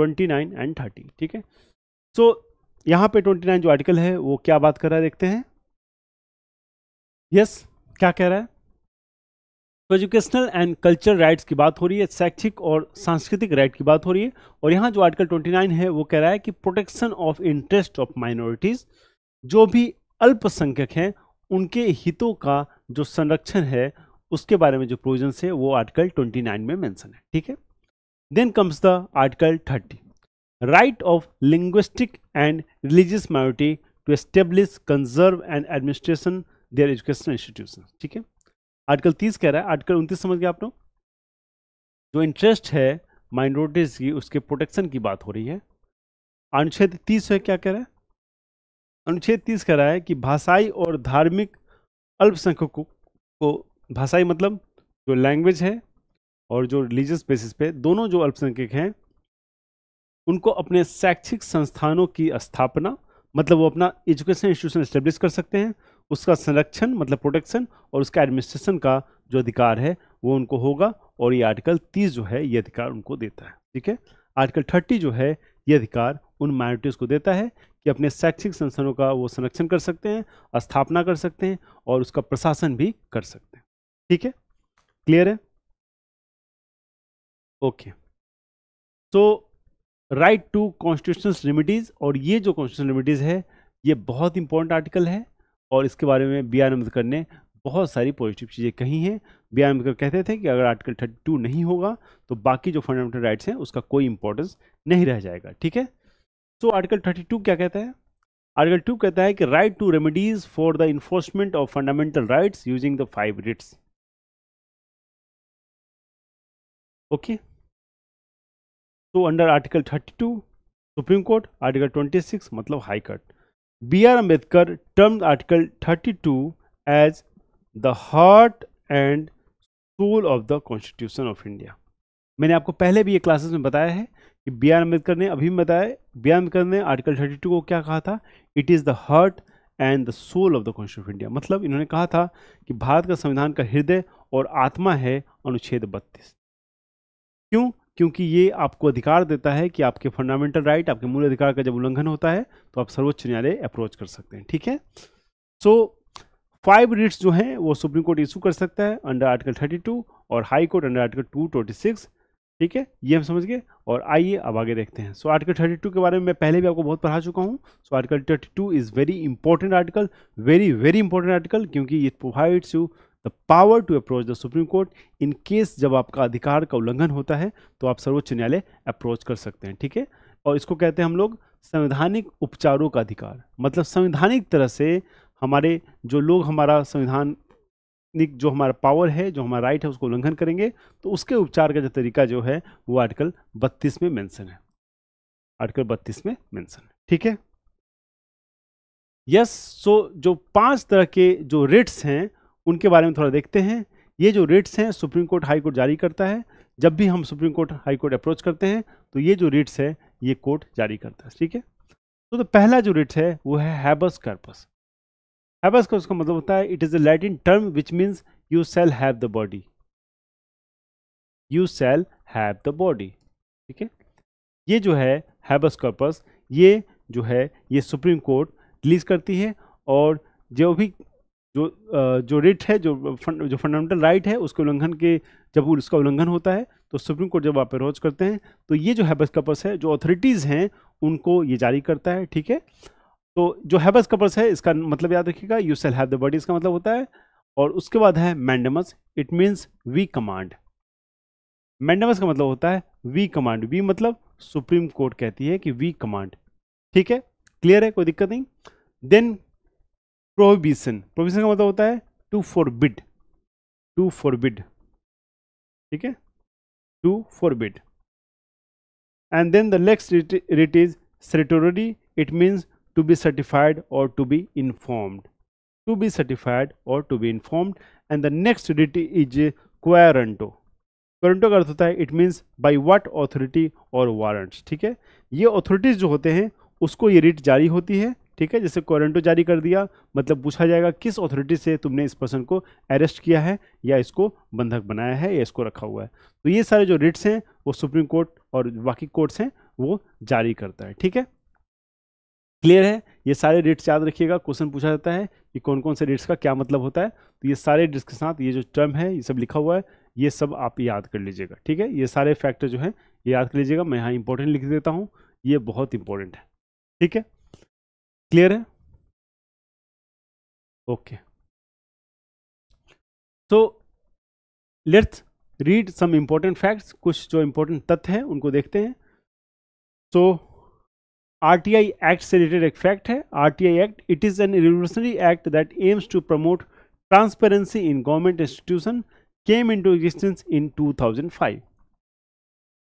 29 एंड 30 ठीक है सो so, यहाँ पे 29 जो आर्टिकल है वो क्या बात कर रहा है देखते हैं यस क्या कह रहा है तो एजुकेशनल एंड कल्चर राइट्स की बात हो रही है शैक्षिक और सांस्कृतिक राइट की बात हो रही है और यहाँ जो आर्टिकल 29 है वो कह रहा है कि protection of interest of minorities जो भी अल्पसंख्यक हैं उनके हितों का जो संरक्षण है उसके बारे में जो प्रोविजन है वो आर्टिकल 29 में मेंशन है ठीक है then comes the article 30 right of linguistic and religious minority to establish conserve and administration their educational institution ठीक है आर्टिकल तीस कह रहा है आर्टिकल उनतीस समझ गए आप लोग जो इंटरेस्ट है माइनॉरिटीज की उसके प्रोटेक्शन की बात हो रही है अनुच्छेद तीस है क्या कह रहा है अनुच्छेद तीस कह रहा है कि भाषाई और धार्मिक अल्पसंख्यकों को भाषाई मतलब जो लैंग्वेज है और जो रिलीजियस बेसिस पे दोनों जो अल्पसंख्यक हैं उनको अपने शैक्षिक संस्थानों की स्थापना मतलब वो अपना एजुकेशन इंस्टीट्यूशन इस्टेब्लिश कर सकते हैं उसका संरक्षण मतलब प्रोटेक्शन और उसका एडमिनिस्ट्रेशन का जो अधिकार है वो उनको होगा और ये आर्टिकल तीस जो है ये अधिकार उनको देता है ठीक है आर्टिकल थर्टी जो है ये अधिकार उन माइनॉरिटीज़ को देता है कि अपने शैक्षिक संस्थानों का वो संरक्षण कर सकते हैं स्थापना कर सकते हैं और उसका प्रशासन भी कर सकते हैं ठीक है क्लियर है okay so right to constitutional remedies और ये जो कॉन्स्टिट्यूशनल रेमिडीज़ है ये बहुत इंपॉर्टेंट आर्टिकल है और इसके बारे में बी आर अम्बेडकर ने बहुत सारी पॉजिटिव चीज़ें कही हैं बी आर अम्बेडकर कहते थे कि अगर आर्टिकल थर्टी टू नहीं होगा तो बाकी जो फंडामेंटल राइट्स हैं उसका कोई इंपॉर्टेंस नहीं रह जाएगा ठीक है सो आर्टिकल थर्टी टू क्या कहता है आर्टिकल टू कहता है कि right to remedies for the enforcement of fundamental rights using the five writs okay तो under article thirty two Supreme Court article twenty six मतलब high court R Ambedkar term article thirty 32 as the heart and soul of the constitution of India मैंने आपको पहले भी ये classes में बताया है कि बी आर अम्बेडकर ने अभी भी बताया बी आर अम्बेडकर ने आर्टिकल 32 को क्या कहा था it is the heart and the soul of the constitution of India मतलब इन्होंने कहा था कि भारत का संविधान का हृदय और आत्मा है अनुच्छेद बत्तीस क्यों क्योंकि ये आपको अधिकार देता है कि आपके फंडामेंटल राइट आपके मूल अधिकार का जब उल्लंघन होता है तो आप सर्वोच्च न्यायालय अप्रोच कर सकते हैं ठीक है सो फाइव रिट्स जो हैं वो सुप्रीम कोर्ट इशू कर सकता है अंडर आर्टिकल थर्टी टू और high court under article two twenty six ठीक है ये हम समझ गए और आइए अब आगे देखते हैं सो आर्टिकल थर्टी टू के बारे में मैं पहले भी आपको बहुत पढ़ा चुका हूँ so article thirty two is very important article very very important article क्योंकि it provides you the power to approach the Supreme Court in case जब आपका अधिकार का उल्लंघन होता है तो आप सर्वोच्च न्यायालय अप्रोच कर सकते हैं ठीक है और इसको कहते हैं हम लोग संवैधानिक उपचारों का अधिकार मतलब संवैधानिक तरह से हमारे जो लोग हमारा संविधान निक जो हमारा पावर है जो हमारा राइट है उसको उल्लंघन करेंगे तो उसके उपचार का जो तरीका जो है वो आर्टिकल बत्तीस में मेंशन है आर्टिकल बत्तीस में मेंशन है ठीक है यस सो जो पांच तरह के जो रिट्स हैं उनके बारे में थोड़ा देखते हैं ये जो रिट्स हैं सुप्रीम कोर्ट हाई कोर्ट जारी करता है जब भी हम Supreme Court high court approach करते हैं तो ये जो रिट्स है ये कोर्ट जारी करता है ठीक है तो, तो पहला जो रिट्स है वो है हैबस कर्पस हैबस कर्पस का मतलब होता है it is a Latin term which means you shall have the body you shall have the body ठीक है ये जो है हैबस कर्पस ये जो है ये सुप्रीम कोर्ट रिलीज़ करती है और जो भी जो जो रिट है जो फंड जो फंडामेंटल राइट है उसके उल्लंघन के जब उसका उल्लंघन होता है तो सुप्रीम कोर्ट जब आप अप्रोच करते हैं तो ये जो हैबस कपर्स है जो अथॉरिटीज़ हैं उनको ये जारी करता है ठीक है तो जो हैबस कपर्स है इसका मतलब याद रखिएगा you shall have the body इसका मतलब होता है और उसके बाद है mandamus it means we command mandamus का मतलब होता है वी कमांड वी मतलब सुप्रीम कोर्ट कहती है कि वी कमांड ठीक है क्लियर है कोई दिक्कत नहीं देन प्रोहिबिशन प्रोहिबिशन का मतलब होता है
टू बिड टू बिड ठीक है
to bid and then the next writ is certiorari it means to be certified or to be informed to be certified or to be informed and the next writ is quo warranto करंटो का अर्थ होता है it means by what authority or warrant ठीक है ये authorities जो होते हैं उसको ये रिट जारी होती है ठीक है जैसे क्वारंटो तो जारी कर दिया मतलब पूछा जाएगा किस ऑथोरिटी से तुमने इस पर्सन को अरेस्ट किया है या इसको बंधक बनाया है या इसको रखा हुआ है तो ये सारे जो रिट्स हैं वो सुप्रीम कोर्ट और बाकी कोर्ट्स हैं वो जारी करता है ठीक है क्लियर है ये सारे रिट्स याद रखिएगा क्वेश्चन पूछा जाता है कि कौन कौन से रिट्स का क्या मतलब होता है तो ये सारे रिट्स के साथ ये जो टर्म है ये सब लिखा हुआ है ये सब आप याद कर लीजिएगा ठीक है ये सारे फैक्टर जो है ये याद कर लीजिएगा मैं यहाँ इंपॉर्टेंट लिख देता हूँ ये बहुत इंपॉर्टेंट है
ठीक है क्लियर है okay
so let's read some important facts कुछ जो इंपॉर्टेंट तथ्य हैं उनको देखते हैं so R T I act से रिलेटेड एक फैक्ट है R T I act it is an revolutionary act that aims to promote transparency in government institution came into existence in 2005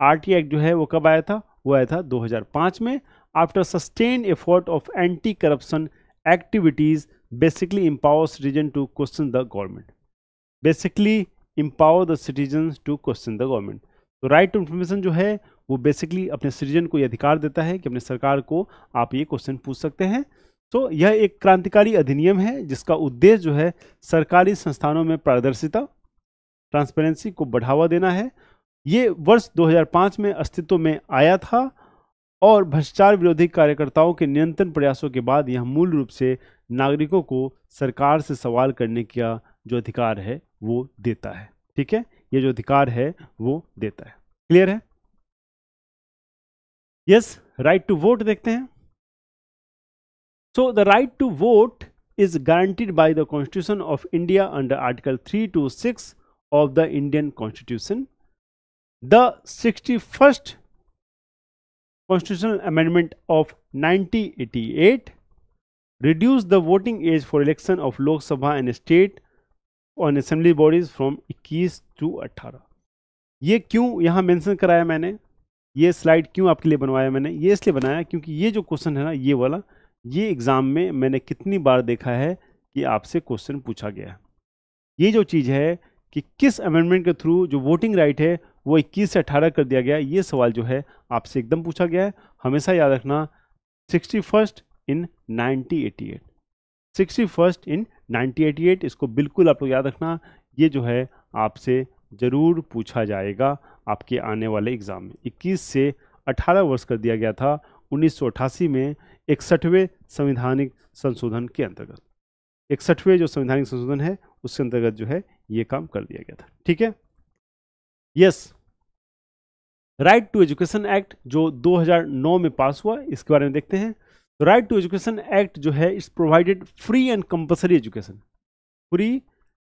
R T act जो है वो कब आया था वो आया था 2005 में after sustained effort of anti-corruption activities basically empowers citizens to question the government. Basically empower the citizens to question the government. तो राइट टू इन्फॉर्मेशन जो है वो बेसिकली अपने सिटीजन को ये अधिकार देता है कि अपने सरकार को आप ये क्वेश्चन पूछ सकते हैं तो so, यह एक क्रांतिकारी अधिनियम है जिसका उद्देश्य जो है सरकारी संस्थानों में पारदर्शिता ट्रांसपेरेंसी को बढ़ावा देना है ये वर्ष 2005 में अस्तित्व में आया था और भ्रष्टाचार विरोधी कार्यकर्ताओं के नियंत्रण प्रयासों के बाद यह मूल रूप से नागरिकों को सरकार से सवाल करने का जो अधिकार है वो देता है ठीक है ये जो अधिकार है वो देता है क्लियर है यस राइट टू वोट देखते हैं so the right to vote is guaranteed by the constitution of India under article three two six of the Indian constitution the sixty first constitutional amendment of 1988 reduced the voting age for election of Lok Sabha and state on assembly bodies from 21 to 18 ye क्यों yahan mention karaya maine ये slide क्यों आपके लिए बनवाया मैंने ये इसलिए बनाया क्योंकि ये जो क्वेश्चन है ना ये वाला ये एग्ज़ाम में मैंने कितनी बार देखा है कि आपसे क्वेश्चन पूछा गया है ये जो चीज़ है कि किस अमेंडमेंट के थ्रू जो वोटिंग राइट है वो 21 से 18 कर दिया गया ये सवाल जो है आपसे एकदम पूछा गया है हमेशा याद रखना sixty first in nineteen eighty eight sixty first in nineteen eighty eight इसको बिल्कुल आप लोग याद रखना ये जो है आपसे ज़रूर पूछा जाएगा आपके आने वाले एग्ज़ाम में इक्कीस से अठारह वर्ष कर दिया गया था उन्नीस में इकसठवें संवैधानिक संशोधन के अंतर्गत इकसठवें जो संवैधानिक संशोधन है उसके अंतर्गत जो है ये काम कर दिया गया था ठीक है yes right to education act जो 2009 में पास हुआ इसके बारे में देखते हैं राइट टू एजुकेशन एक्ट जो है it's provided free and compulsory education free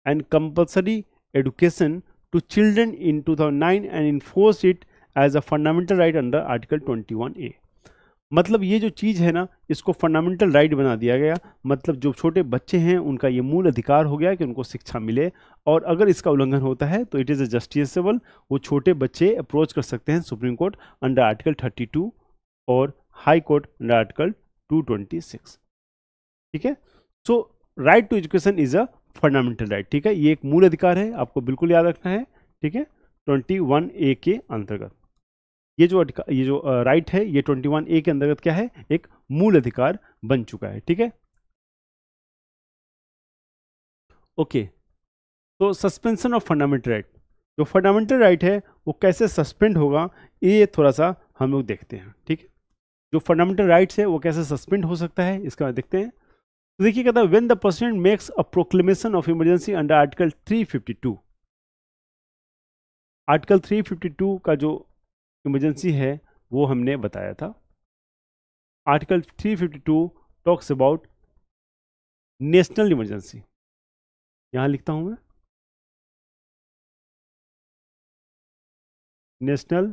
and compulsory education to children in 2009 and enforce it as a fundamental right under article 21 A मतलब ये जो चीज़ है ना इसको फंडामेंटल राइट बना दिया गया मतलब जो छोटे बच्चे हैं उनका ये मूल अधिकार हो गया कि उनको शिक्षा मिले और अगर इसका उल्लंघन होता है तो इट इज़ अ जस्टिसेबल वो छोटे बच्चे अप्रोच कर सकते हैं सुप्रीम कोर्ट अंडर आर्टिकल 32 और हाई कोर्ट अंडर आर्टिकल 226 ठीक है so right to education is a fundamental right ठीक है ये एक मूल अधिकार है आपको बिल्कुल याद रखना है ठीक है ट्वेंटी ए के अंतर्गत ये जो ये जो राइट है ये 21 ए के अंतर्गत क्या है एक
मूल अधिकार बन चुका है ठीक है
ओके तो सस्पेंशन ऑफ फंडामेंटल राइट जो फंडामेंटल राइट है वो कैसे सस्पेंड होगा ये थोड़ा सा हम लोग देखते हैं ठीक है जो फंडामेंटल राइट्स है वो कैसे सस्पेंड हो सकता है इसका देखते हैं तो देखिए कहता है when the president makes a proclamation of emergency under article 352 article 352 का जो इमरजेंसी है वो हमने बताया था article
352 talks about national emergency यहां लिखता हूं मैं नेशनल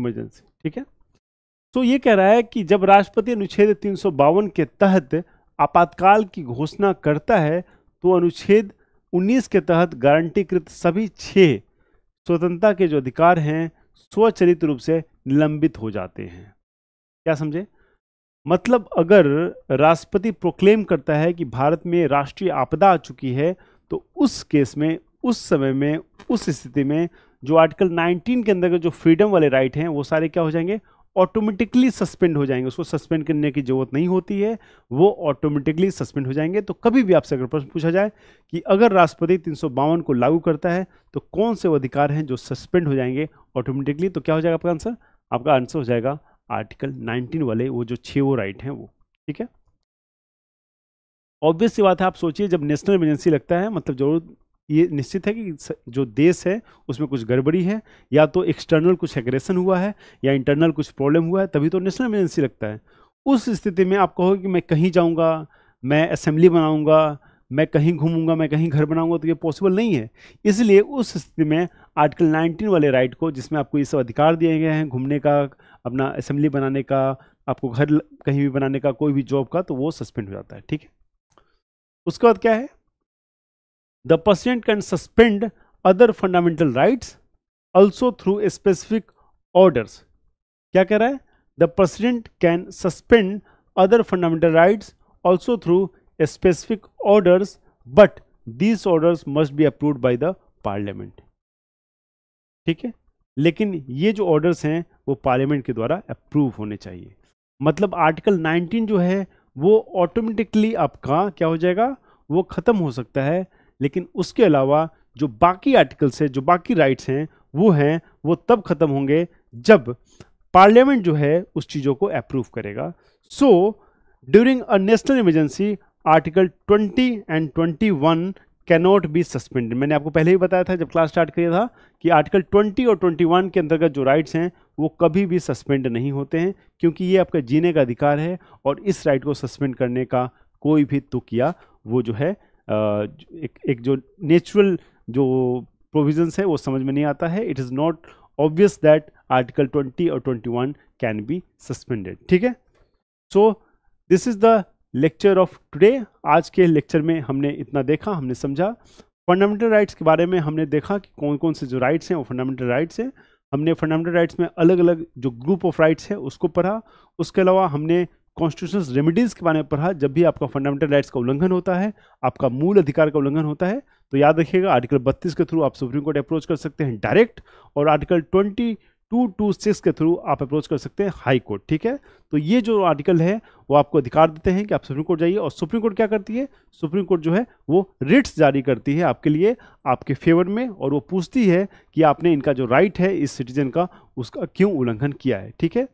इमरजेंसी
ठीक है तो ये कह रहा है कि जब राष्ट्रपति अनुच्छेद तीन के तहत आपातकाल की घोषणा करता है तो अनुच्छेद 19 के तहत गारंटीकृत सभी छः स्वतंत्रता के जो अधिकार हैं स्वचरित रूप से निलंबित हो जाते हैं क्या समझे मतलब अगर राष्ट्रपति प्रोक्लेम करता है कि भारत में राष्ट्रीय आपदा आ चुकी है तो उस केस में उस समय में उस स्थिति में जो आर्टिकल 19 के अंदर जो फ्रीडम वाले राइट हैं वो सारे क्या हो जाएंगे ऑटोमेटिकली सस्पेंड हो जाएंगे उसको सस्पेंड करने की ज़रूरत नहीं होती है वो ऑटोमेटिकली सस्पेंड हो जाएंगे तो कभी भी आपसे अगर प्रश्न पूछा जाए कि अगर राष्ट्रपति तीन को लागू करता है तो कौन से अधिकार हैं जो सस्पेंड हो जाएंगे ऑटोमेटिकली तो क्या हो जाएगा आपका आंसर आपका आंसर हो जाएगा आर्टिकल 19 वाले वो जो छे वो राइट हैं वो ठीक है ऑब्वियस सी बात है आप सोचिए जब नेशनल इमरजेंसी लगता है मतलब जरूर ये निश्चित है कि जो देश है उसमें कुछ गड़बड़ी है या तो एक्सटर्नल कुछ एग्रेशन हुआ है या इंटरनल कुछ प्रॉब्लम हुआ है तभी तो नेशनल इमरजेंसी लगता है उस स्थिति में आप कहोगे कि मैं कहीं जाऊँगा मैं असेंबली बनाऊँगा मैं कहीं घूमूंगा मैं कहीं घर बनाऊंगा तो ये पॉसिबल नहीं है इसलिए उस स्थिति में आर्टिकल 19 वाले राइट को जिसमें आपको ये सब अधिकार दिए गए हैं घूमने का अपना असेंबली बनाने का आपको घर कहीं भी बनाने का कोई भी जॉब का तो वो सस्पेंड हो जाता है ठीक है उसके बाद क्या है the president can suspend other fundamental rights also through specific orders क्या कह रहा है the president can suspend other fundamental rights also through specific orders but these orders must be approved by the parliament ठीक है लेकिन ये जो orders हैं वो पार्लियामेंट के द्वारा अप्रूव होने चाहिए मतलब आर्टिकल 19 जो है वो ऑटोमेटिकली आपका क्या हो जाएगा वो ख़त्म हो सकता है लेकिन उसके अलावा जो बाकी आर्टिकल्स हैं जो बाकी राइट्स हैं वो हैं वो तब ख़त्म होंगे जब पार्लियामेंट जो है उस चीज़ों को अप्रूव करेगा so during a national emergency article 20 and 21 cannot be suspended मैंने आपको पहले ही बताया था जब क्लास स्टार्ट किया था कि आर्टिकल 20 और 21 के अंतर्गत जो राइट्स हैं वो कभी भी सस्पेंड नहीं होते हैं क्योंकि ये आपका जीने का अधिकार है और इस राइट को सस्पेंड करने का कोई भी तुकिया तो वो जो है एक, एक जो नेचुरल जो प्रोविजंस है वो समझ में नहीं आता है it is not obvious that article 20 और 21 कैन बी सस्पेंडेड ठीक है so this is the lecture of today आज के लेक्चर में हमने इतना देखा हमने समझा फंडामेंटल राइट्स के बारे में हमने देखा कि कौन कौन से जो राइट्स हैं वो फंडामेंटल राइट्स हैं हमने फंडामेंटल राइट्स में अलग अलग जो ग्रुप ऑफ राइट्स है उसको पढ़ा उसके अलावा हमने कॉन्स्टिट्यूशनल रेमेडीज़ के बारे में पढ़ा जब भी आपका फंडामेंटल राइट्स का उल्लंघन होता है आपका मूल अधिकार का उल्लंघन होता है तो याद रखिएगा आर्टिकल 32 के थ्रू आप सुप्रीम कोर्ट अप्रोच कर सकते हैं डायरेक्ट और आर्टिकल टू टू सिक्स के थ्रू आप अप्रोच कर सकते हैं हाई कोर्ट ठीक है तो ये जो आर्टिकल है वो आपको अधिकार देते हैं कि आप सुप्रीम कोर्ट जाइए और सुप्रीम कोर्ट क्या करती है सुप्रीम कोर्ट जो है वो रिट्स जारी करती है आपके लिए आपके फेवर में और वो पूछती है कि आपने इनका जो राइट है इस सिटीजन का उसका क्यों उल्लंघन किया है ठीक है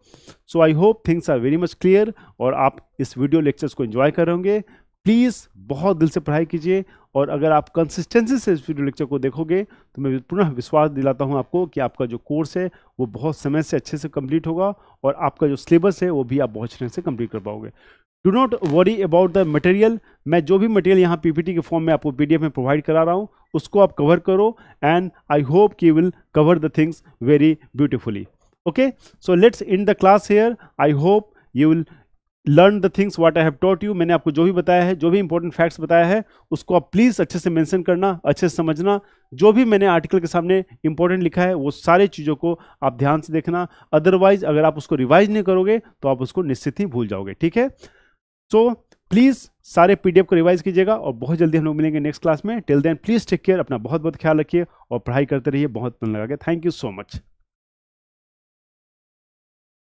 so I hope things are very much clear और आप इस वीडियो लेक्चर्स को इन्जॉय करेंगे प्लीज़ बहुत दिल से पढ़ाई कीजिए और अगर आप कंसिस्टेंसी से इस वीडियो लेक्चर को देखोगे तो मैं पुनः विश्वास दिलाता हूँ आपको कि आपका जो कोर्स है वो बहुत समय से अच्छे से कंप्लीट होगा और आपका जो सिलेबस है वो भी आप बहुत अच्छे से कंप्लीट कर पाओगे do not worry about the material मैं जो भी मटेरियल यहाँ पी के फॉर्म में आपको पी में प्रोवाइड करा रहा हूँ उसको आप कवर करो एंड आई होप कि will cover the things very beautifully okay so let's in the class here I hope you will learn the things what I have taught you मैंने आपको जो भी बताया है जो भी इंपॉर्टेंट फैक्ट्स बताया है उसको आप प्लीज़ अच्छे से मेंशन करना अच्छे से समझना जो भी मैंने आर्टिकल के सामने इंपॉर्टेंट लिखा है वो सारे चीज़ों को आप ध्यान से देखना अदरवाइज अगर आप उसको रिवाइज नहीं करोगे तो आप उसको निश्चित ही भूल जाओगे ठीक है सो प्लीज़ सारे पीडीएफ को रिवाइज कीजिएगा और बहुत जल्दी हम लोग मिलेंगे नेक्स्ट क्लास में till then please take care अपना बहुत बहुत ख्याल रखिए और पढ़ाई करते रहिए बहुत मन लगा के थैंक यू सो मच